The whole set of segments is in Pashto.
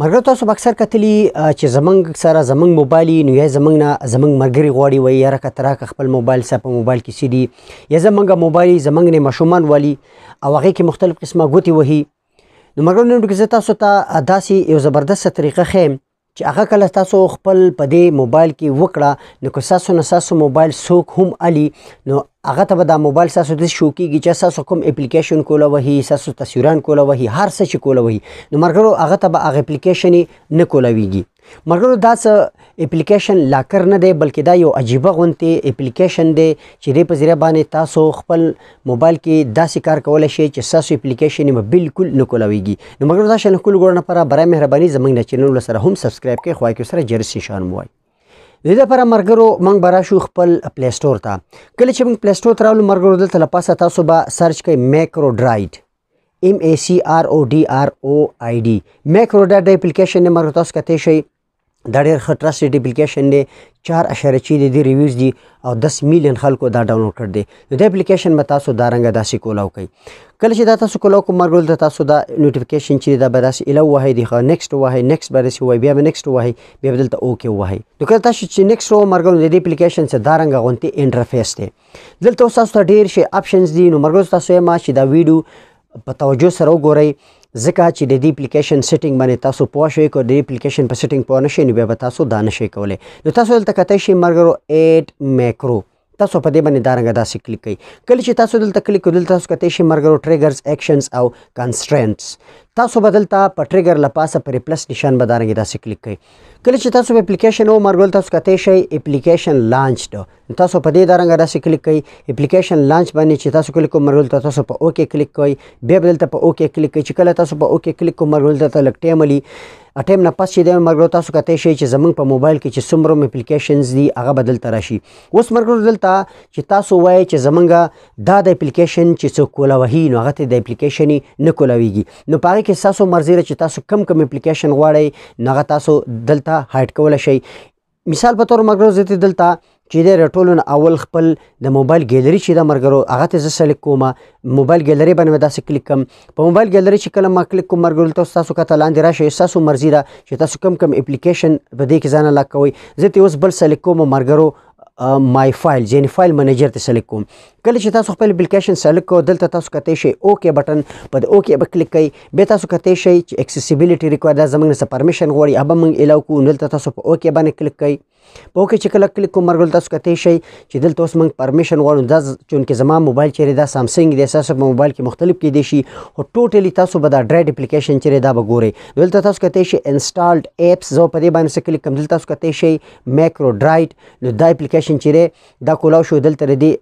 مرګر تاسو اکثر کتلی چې زمنګ سره زمنګ موبایل نو یا زمنګ نه زمنګ مرګري غواړي وای یاره کتراک خپل موبایل سره په موبایل کې سیدی یا زمنګ موبایل زمنګ نه مشومان والی او هغه کې مختلف قسمه غوتی وهي نو مرګر نن کې تاسو ته داسي یو زبردست طریقه خیم چې هغه کله تاسو خپل په دې موبایل کې وکړه نو که تاسو نه تاسو موبایل څوک هم علي نو هغه ته به دا موبایل تاسو د شو کیږي چې تاسو کوم اپلیکیشن کوله وهي تاسو تصویران کوله وهي هر څه چې کوله وهي نو مرګرو هغه ته به هغه اپلیکیشن نه کوله ویږي مرګرو دا څه اپلیکیشن لاکر نه دی بلکې دا یو عجیبه غونتی اپلیکیشن دی چې دې په ذریعہ باندې تاسو خپل موبایل کې داسې کار کولای شئ چې تاسو اپلیکیشن یې بالکل نه کولويږي نو مرګرو دا شنه کول ګورنه پر برای مهرباني زمنګ نه چینل سره هم سبسکرایب کړئ خوای کې سره جرسي شان موای د دې لپاره مرګرو موږ برا شو خپل پلی سٹور ته کله چې موږ پلی سٹور ته راولو مرګرو دلته لپاسه تاسو به سرچ کړئ میکرو ډرایډ ام ای سی آر او ډی آر او آی ډی میکرو ډرایډ اپلیکیشن نه مرګرو تاسو کته شئ دا ډېر ښه ټرسټډ اپلیکیشن دی چار اشاره چې د ریویوز دي او 10 میلیون خلکو دا ډاونلوډ کړ دي نو د اپلیکیشن مې تاسو دا رنګ داسې کولاو کوي کله چې دا تاسو کولاو کوم مرګول ته تاسو دا نوټیفیکیشن چې دا به داسې اله وای دی ښه نیکسټ وای نیکسټ به رسی وای بیا به نیکسټ وای بیا بدلته اوکې وای نو کله تاسو چې نیکسټ وای مرګول د اپلیکیشن څخه دا رنګ غونتی انټرفیس دی دلته تاسو ته ډېر شي اپشنز دي نو مرګول تاسو یې ما چې دا ویډیو په توجه سره وګورئ ځکه چې د دې اپلیکیشن سیټینګ باندې تاسو پوه شئ کو د اپلیکیشن په سیټینګ پوه نشئ نو بیا به تاسو دا نشئ کولای نو تاسو دلته کتای شئ مرګرو 8 میکرو تاسو په دې باندې دارنګه داسې کلیک کړئ کله چې تاسو دلته کلیک کړئ تاسو کتای شئ مرګرو ټریګرز اکشنز او کنسترینټس تاسو بدلته په ټریګر لپاسه پر پلس نشان بدارنګ داسې کلیک کړئ کله چې تاسو په اپلیکیشن او مرګول تاسو کته شي اپلیکیشن لانچډ تاسو په دې دارنګ داسې کلیک کړئ اپلیکیشن لانچ باندې چې تاسو کلیک کوم مرګول تاسو په اوکی کلیک کړئ بیا بدلته په اوکی کلیک کړئ چې کله تاسو په اوکی کلیک کوم مرګول ته لک ټیم علی اټیم نه پس چې د مرګرو تاسو کته شي چې زمنګ په موبایل کې چې سمرو اپلیکیشنز دي هغه بدل تر شي اوس مرګرو دلته چې تاسو وای چې زمنګ دا د اپلیکیشن چې څو کولا وهي نو هغه ته د اپلیکیشن نه کولاویږي نو پاره کې تاسو مرزي چې تاسو کم کم اپلیکیشن غواړئ نغه تاسو دلته هایډ کول شي مثال په تور مرګرو زه دلته چې د رټولن اول خپل د موبایل ګیلری چې د مرګرو هغه ته زه سلیک کوم موبایل ګیلری باندې مې داسې کلیک کوم په موبایل ګیلری چې کله ما کلیک کوم مرګرو تاسو تاسو کته لاندې راشي تاسو مرزي دا چې تاسو کم کم اپلیکیشن په دې کې ځان لا کوي زه ته اوس بل سلیک کوم مرګرو مای فایل یعنی فایل منیجر ته سلیکټ کوم کله چې تاسو خپل اپلیکیشن سلیکټ کو دلته تاسو کته شي اوکی بٹن په د اوکی به کلیک کړئ به تاسو کته شي چې اکسسیبিলিټی ریکوایرد زمنګ سره پرمیشن غوړي اب موږ الاو کو دلته تاسو په اوکی باندې کلیک کړئ په اوکی چې کله کلیک کوم مرګل تاسو کته شي چې دلته اوس موږ پرمیشن غواړو دا چونکه زما موبایل چیرې دا سامسنګ دی اساس په موبایل کې مختلف کې دی شي او ټوټلی تاسو به دا ډریډ اپلیکیشن چیرې دا به ګوري دلته تاسو کته شي انسټالډ اپس زو په دې باندې کلیک کوم دلته تاسو کته شي میکرو ډرایټ نو دا اپلیکیشن پرمیشن چیرې دا کولاو شو دلته دې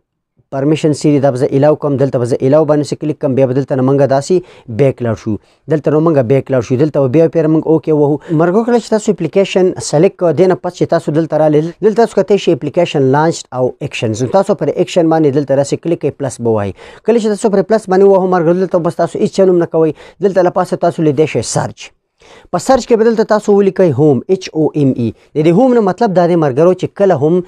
پرمیشن سری دا به الاو کوم دلته به الاو باندې کلیک کوم بیا دلته منګه داسي بیک لاړ شو دلته نو منګه بیک لاړ شو دلته بیا پیر منګ اوکې وو مرګو کله چې تاسو اپلیکیشن سلیکټ کو دینه پات چې تاسو دلته را لیدل دلته تاسو کته شي اپلیکیشن لانچ او اکشن تاسو پر اکشن باندې دلته را سي کلیک پلس بوای کله چې تاسو پر پلس باندې وو مرګ دلته بس تاسو هیڅ چنوم نه کوي دلته لپاسه تاسو لیدې شي سرچ په سرچ کې بدلته تاسو ولیکئ هوم اچ او ام ای د دې هوم نه مطلب دا دی مرګرو چې کله هم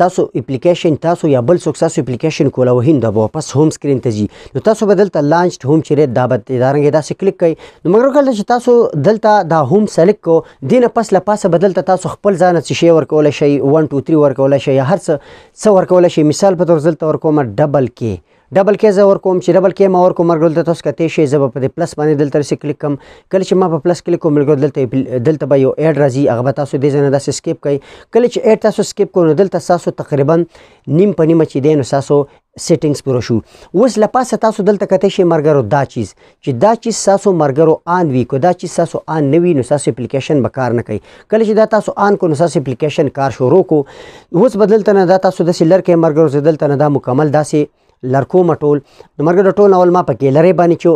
تاسو اپلیکیشن تاسو یا بل څوک تاسو اپلیکیشن کوله وهین دا واپس هوم سکرین ته ځي نو تاسو بدلته لانچډ هوم چیرې دا به ادارنګ دا کلیک کړئ نو مرګرو کله چې تاسو دلته دا هوم سلیکټ کو دینه پس له پاسه بدلته تاسو خپل ځان څه شی ورکول شي 1 2 3 ورکول شي یا هر څه څه ورکول شي مثال په تور زلته ورکوم ډبل کې ډبل کې زور کوم چې ډبل کې ما ور کوم مرګل ته تاسو کته شي زب په پلس باندې دلته سره کلیک کوم کله چې ما په پلس کلیک کوم مرګل دلته دلته به یو اډ راځي هغه تاسو دې زنه داس سکیپ کوي کله چې اډ تاسو سکیپ کوو دلته تاسو تقریبا نیم په نیمه چې دین تاسو سیټینګز پوره شو اوس لپاسه تاسو دلته کته شي مرګرو دا چیز چې دا چیز تاسو مرګرو آن وی کو دا چیز تاسو آن نه وی نو تاسو اپلیکیشن به کار نه کوي کله چې دا تاسو آن کو نو تاسو اپلیکیشن کار شروع کو اوس بدلته نه دا تاسو د سلر کې مرګرو دلته نه دا مکمل داسې لړکو مټول نو مرګ د ټول اول ما په ګیلری باندې چې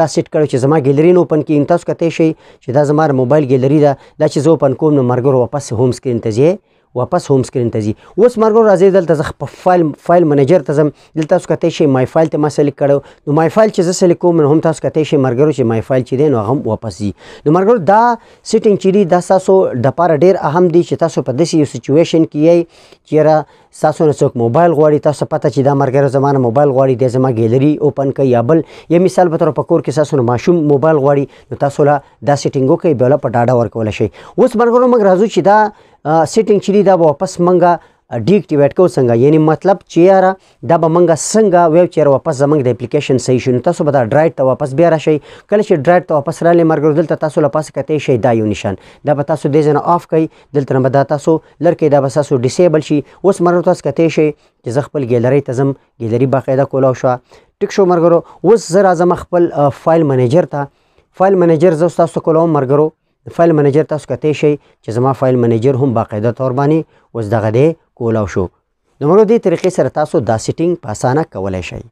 دا سیټ کړو چې زما ګیلری نو اوپن کین تاسو کته شي چې دا زما موبایل ګیلری ده دا چې زه اوپن کوم نو مرګ ورو واپس هوم سکرین ته ځي واپس هوم سکرین ته ځي اوس مرګو راځي دلته زه په فایل فایل منیجر ته ځم دلته تاسو کته شي مای فایل ته ما سلیکټ کړو نو مای فایل چې زه سلیکټ کوم هم تاسو کته شي مرګرو چې مای فایل چې دی نو هم واپس ځي نو مرګرو دا سیټینګ چې دی دا تاسو د پاره ډیر اهم دی چې تاسو په داسې یو سچويشن کې یې چې را تاسو نه څوک موبایل غواړي تاسو پته چې دا مرګره زمانه موبایل غواړي د زما ګیلری اوپن کوي یا بل یا مثال په تور پکور کې تاسو نه ماشوم موبایل غواړي نو تاسو لا دا سیټینګ وکي بل په ډاډه ورکول شي اوس مرګره موږ راځو چې دا سیټینګ چې دی دا به واپس مونږه ډی اکټیویټ کو څنګه یعنی مطلب چې یاره دا به مونږه څنګه ویب چیر واپس زمونږ د اپلیکیشن صحیح شون تاسو به دا ډرایټ ته واپس بیا راشي کله چې ډرایټ ته واپس رااله مرګ دلته تاسو له پاسه کته شي دا یو نشان دا به تاسو د ځنه آف کړئ دلته نه به دا تاسو لړکې دا به تاسو ډیسیبل شي اوس مرګ تاسو کته شي چې زه خپل ګیلری تزم ګیلری باقاعده کولاو شو ټیک شو مرګرو اوس زه راځم خپل فایل منیجر ته فایل منیجر زه تاسو کولاو مرګرو د فایل منیجر تاسو کته شي چې زما فایل منیجر هم باقاعده تور باندې اوس دغه دی کولاو شو نو مرو دې طریقې سره تاسو دا سیټینګ په اسانه کولای شئ